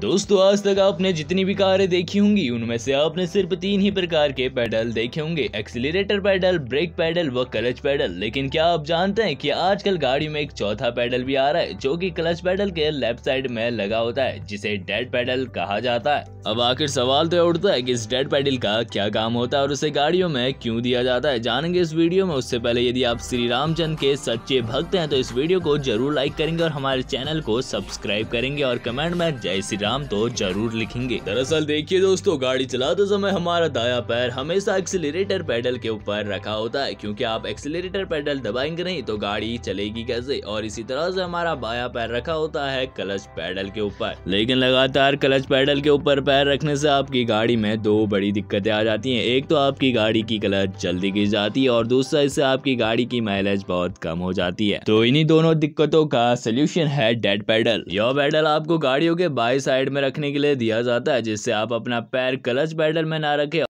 दोस्तों आज तक आपने जितनी भी कारें देखी होंगी उनमें से आपने सिर्फ तीन ही प्रकार के पैडल देखे होंगे एक्सिलेटर पैडल ब्रेक पैडल व क्लच पैडल लेकिन क्या आप जानते हैं कि आजकल गाड़ी में एक चौथा पैडल भी आ रहा है जो कि क्लच पैडल के लेफ्ट साइड में लगा होता है जिसे डेड पैडल कहा जाता है अब आखिर सवाल तो उठता है कि इस डेड पैडल का क्या काम होता है और उसे गाड़ियों में क्यों दिया जाता है जानेंगे इस वीडियो में उससे पहले यदि आप श्री रामचंद के सच्चे भक्त हैं तो इस वीडियो को जरूर लाइक करेंगे और हमारे चैनल को सब्सक्राइब करेंगे और कमेंट में जय श्री राम तो जरूर लिखेंगे दरअसल देखिए दोस्तों गाड़ी चलाते समय हमारा दाया पैर हमेशा एक्सिलेटर पैडल के ऊपर रखा होता है क्यूँकी आप एक्सिलेटर पैडल दबाएंगे नहीं तो गाड़ी चलेगी कैसे और इसी तरह से हमारा बाया पैर रखा होता है क्लच पैडल के ऊपर लेकिन लगातार क्लच पैडल के ऊपर पैर टायर रखने से आपकी गाड़ी में दो बड़ी दिक्कतें आ जाती हैं एक तो आपकी गाड़ी की क्लच जल्दी गिर जाती है और दूसरा इससे आपकी गाड़ी की माइलेज बहुत कम हो जाती है तो इन्हीं दोनों दिक्कतों का सोल्यूशन है डेड पैडल यह पैडल आपको गाड़ियों के बाई साइड में रखने के लिए दिया जाता है जिससे आप अपना पैर क्लच पैडल में ना रखे